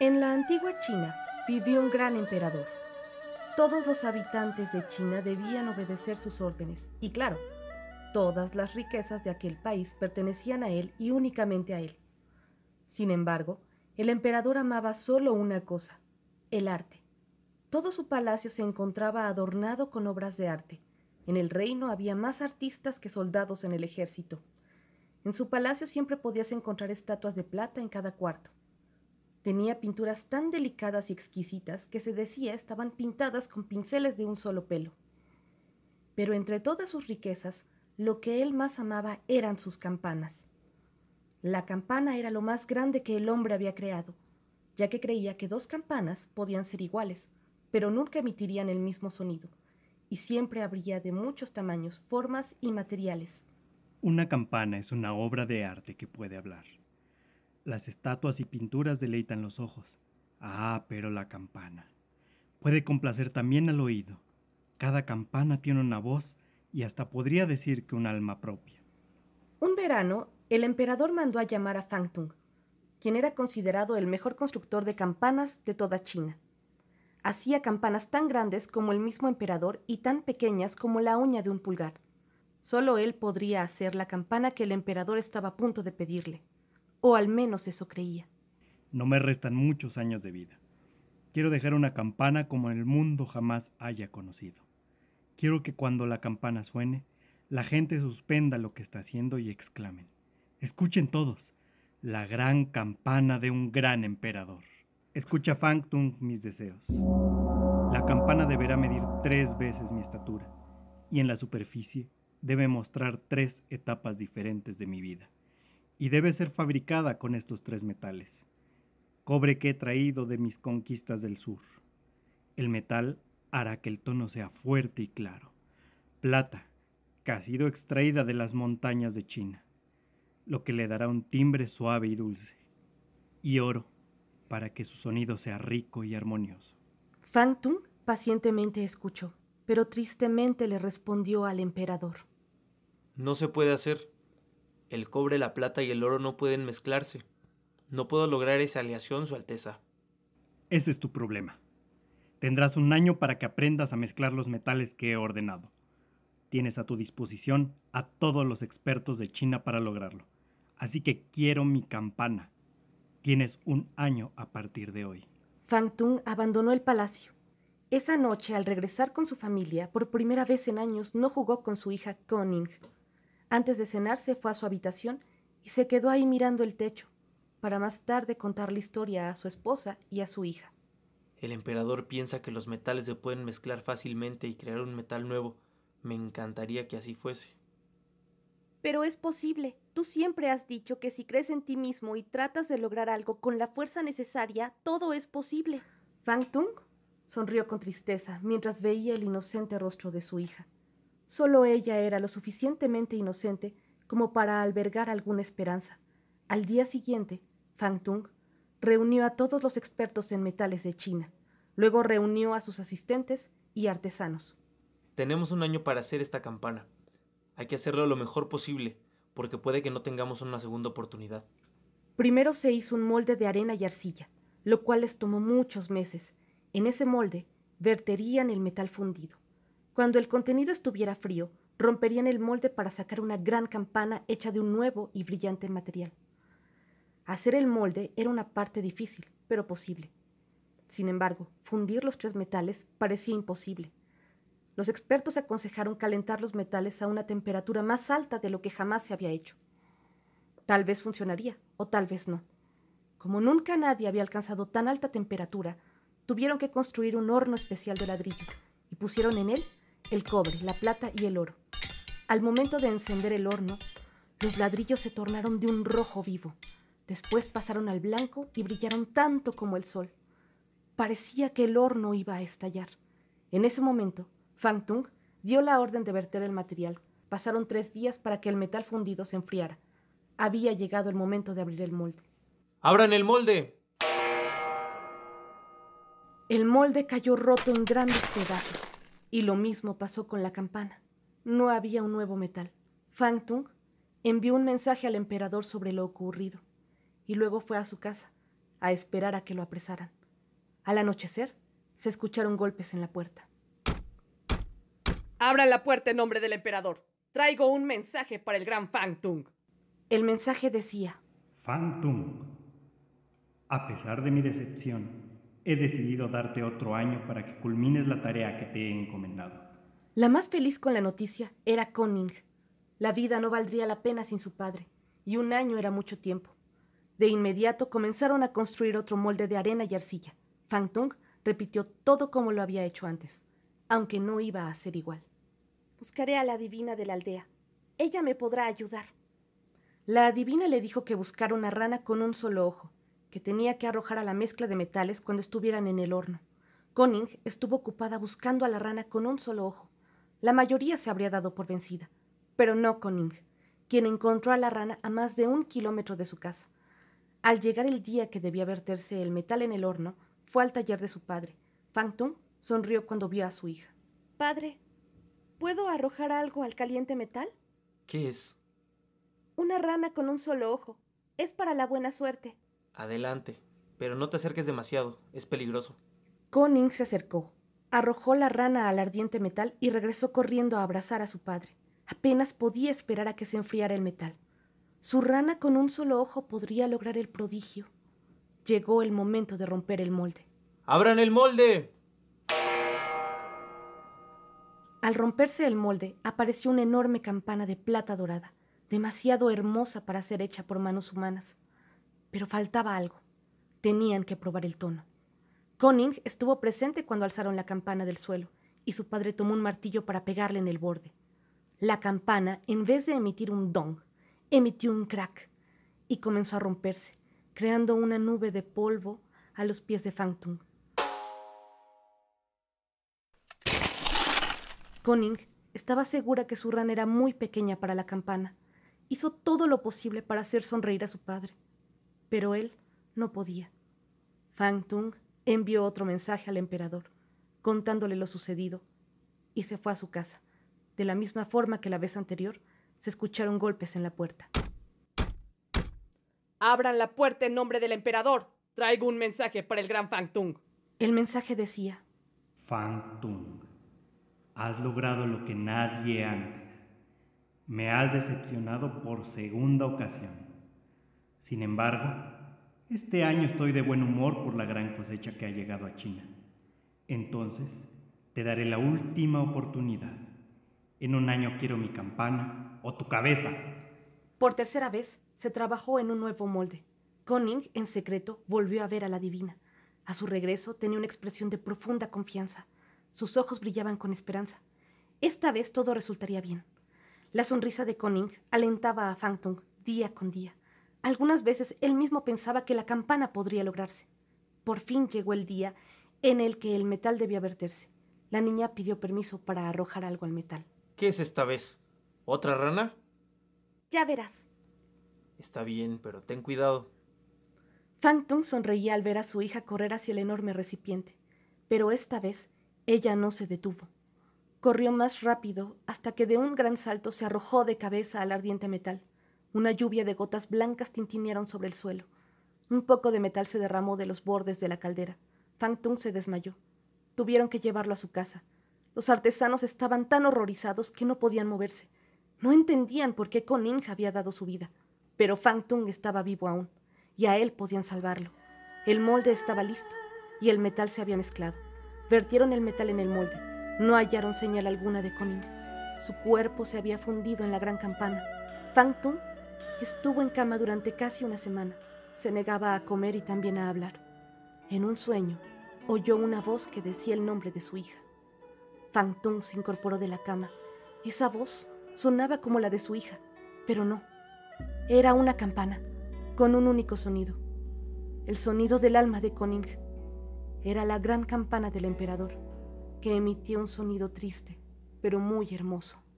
En la antigua China vivió un gran emperador. Todos los habitantes de China debían obedecer sus órdenes, y claro, todas las riquezas de aquel país pertenecían a él y únicamente a él. Sin embargo, el emperador amaba solo una cosa, el arte. Todo su palacio se encontraba adornado con obras de arte. En el reino había más artistas que soldados en el ejército. En su palacio siempre podías encontrar estatuas de plata en cada cuarto. Tenía pinturas tan delicadas y exquisitas que se decía estaban pintadas con pinceles de un solo pelo. Pero entre todas sus riquezas, lo que él más amaba eran sus campanas. La campana era lo más grande que el hombre había creado, ya que creía que dos campanas podían ser iguales, pero nunca emitirían el mismo sonido, y siempre habría de muchos tamaños, formas y materiales. Una campana es una obra de arte que puede hablar. Las estatuas y pinturas deleitan los ojos. Ah, pero la campana. Puede complacer también al oído. Cada campana tiene una voz y hasta podría decir que un alma propia. Un verano, el emperador mandó a llamar a Fangtung, quien era considerado el mejor constructor de campanas de toda China. Hacía campanas tan grandes como el mismo emperador y tan pequeñas como la uña de un pulgar. Solo él podría hacer la campana que el emperador estaba a punto de pedirle o al menos eso creía. No me restan muchos años de vida. Quiero dejar una campana como el mundo jamás haya conocido. Quiero que cuando la campana suene, la gente suspenda lo que está haciendo y exclamen. Escuchen todos, la gran campana de un gran emperador. Escucha Fangtung mis deseos. La campana deberá medir tres veces mi estatura y en la superficie debe mostrar tres etapas diferentes de mi vida y debe ser fabricada con estos tres metales. Cobre que he traído de mis conquistas del sur. El metal hará que el tono sea fuerte y claro. Plata, que ha sido extraída de las montañas de China, lo que le dará un timbre suave y dulce. Y oro, para que su sonido sea rico y armonioso. Tung pacientemente escuchó, pero tristemente le respondió al emperador. No se puede hacer. El cobre, la plata y el oro no pueden mezclarse. No puedo lograr esa aleación, Su Alteza. Ese es tu problema. Tendrás un año para que aprendas a mezclar los metales que he ordenado. Tienes a tu disposición a todos los expertos de China para lograrlo. Así que quiero mi campana. Tienes un año a partir de hoy. Fang abandonó el palacio. Esa noche, al regresar con su familia, por primera vez en años no jugó con su hija Koning, antes de cenar se fue a su habitación y se quedó ahí mirando el techo, para más tarde contar la historia a su esposa y a su hija. El emperador piensa que los metales se pueden mezclar fácilmente y crear un metal nuevo. Me encantaría que así fuese. Pero es posible. Tú siempre has dicho que si crees en ti mismo y tratas de lograr algo con la fuerza necesaria, todo es posible. Fang Tung sonrió con tristeza mientras veía el inocente rostro de su hija. Solo ella era lo suficientemente inocente como para albergar alguna esperanza. Al día siguiente, Fang Tung reunió a todos los expertos en metales de China. Luego reunió a sus asistentes y artesanos. Tenemos un año para hacer esta campana. Hay que hacerlo lo mejor posible, porque puede que no tengamos una segunda oportunidad. Primero se hizo un molde de arena y arcilla, lo cual les tomó muchos meses. En ese molde verterían el metal fundido. Cuando el contenido estuviera frío, romperían el molde para sacar una gran campana hecha de un nuevo y brillante material. Hacer el molde era una parte difícil, pero posible. Sin embargo, fundir los tres metales parecía imposible. Los expertos aconsejaron calentar los metales a una temperatura más alta de lo que jamás se había hecho. Tal vez funcionaría, o tal vez no. Como nunca nadie había alcanzado tan alta temperatura, tuvieron que construir un horno especial de ladrillo y pusieron en él el cobre, la plata y el oro. Al momento de encender el horno, los ladrillos se tornaron de un rojo vivo. Después pasaron al blanco y brillaron tanto como el sol. Parecía que el horno iba a estallar. En ese momento, Fang Tung dio la orden de verter el material. Pasaron tres días para que el metal fundido se enfriara. Había llegado el momento de abrir el molde. ¡Abran el molde! El molde cayó roto en grandes pedazos. Y lo mismo pasó con la campana. No había un nuevo metal. Fangtung envió un mensaje al emperador sobre lo ocurrido y luego fue a su casa a esperar a que lo apresaran. Al anochecer, se escucharon golpes en la puerta. Abra la puerta en nombre del emperador. Traigo un mensaje para el gran Fangtung. El mensaje decía: Fangtung, a pesar de mi decepción, He decidido darte otro año para que culmines la tarea que te he encomendado. La más feliz con la noticia era Conning. La vida no valdría la pena sin su padre, y un año era mucho tiempo. De inmediato comenzaron a construir otro molde de arena y arcilla. Fangtung repitió todo como lo había hecho antes, aunque no iba a ser igual. Buscaré a la adivina de la aldea. Ella me podrá ayudar. La adivina le dijo que buscara una rana con un solo ojo, que tenía que arrojar a la mezcla de metales cuando estuvieran en el horno. Conning estuvo ocupada buscando a la rana con un solo ojo. La mayoría se habría dado por vencida, pero no Conning, quien encontró a la rana a más de un kilómetro de su casa. Al llegar el día que debía verterse el metal en el horno, fue al taller de su padre. Fangtung sonrió cuando vio a su hija. Padre, ¿puedo arrojar algo al caliente metal? ¿Qué es? Una rana con un solo ojo. Es para la buena suerte. Adelante, pero no te acerques demasiado, es peligroso. Conning se acercó, arrojó la rana al ardiente metal y regresó corriendo a abrazar a su padre. Apenas podía esperar a que se enfriara el metal. Su rana con un solo ojo podría lograr el prodigio. Llegó el momento de romper el molde. ¡Abran el molde! Al romperse el molde, apareció una enorme campana de plata dorada, demasiado hermosa para ser hecha por manos humanas. Pero faltaba algo. Tenían que probar el tono. Conning estuvo presente cuando alzaron la campana del suelo, y su padre tomó un martillo para pegarle en el borde. La campana, en vez de emitir un dong, emitió un crack y comenzó a romperse, creando una nube de polvo a los pies de phantom Conning estaba segura que su ran era muy pequeña para la campana. Hizo todo lo posible para hacer sonreír a su padre pero él no podía. Fang Tung envió otro mensaje al emperador, contándole lo sucedido, y se fue a su casa. De la misma forma que la vez anterior, se escucharon golpes en la puerta. Abran la puerta en nombre del emperador. Traigo un mensaje para el gran Fang Tung. El mensaje decía: Fang Tung, has logrado lo que nadie antes. Me has decepcionado por segunda ocasión. Sin embargo, este año estoy de buen humor por la gran cosecha que ha llegado a China. Entonces, te daré la última oportunidad. En un año quiero mi campana o tu cabeza. Por tercera vez, se trabajó en un nuevo molde. Conning, en secreto, volvió a ver a la divina. A su regreso tenía una expresión de profunda confianza. Sus ojos brillaban con esperanza. Esta vez todo resultaría bien. La sonrisa de Conning alentaba a Fangtung día con día. Algunas veces él mismo pensaba que la campana podría lograrse. Por fin llegó el día en el que el metal debía verterse. La niña pidió permiso para arrojar algo al metal. ¿Qué es esta vez? ¿Otra rana? Ya verás. Está bien, pero ten cuidado. Fangtung sonreía al ver a su hija correr hacia el enorme recipiente, pero esta vez ella no se detuvo. Corrió más rápido hasta que de un gran salto se arrojó de cabeza al ardiente metal. Una lluvia de gotas blancas tintinearon sobre el suelo. Un poco de metal se derramó de los bordes de la caldera. Fang se desmayó. Tuvieron que llevarlo a su casa. Los artesanos estaban tan horrorizados que no podían moverse. No entendían por qué Conin había dado su vida. Pero Fang estaba vivo aún, y a él podían salvarlo. El molde estaba listo, y el metal se había mezclado. Vertieron el metal en el molde. No hallaron señal alguna de Conin. Su cuerpo se había fundido en la gran campana. Fang Estuvo en cama durante casi una semana. Se negaba a comer y también a hablar. En un sueño, oyó una voz que decía el nombre de su hija. Fang se incorporó de la cama. Esa voz sonaba como la de su hija, pero no. Era una campana, con un único sonido. El sonido del alma de Koning. Era la gran campana del emperador, que emitía un sonido triste, pero muy hermoso.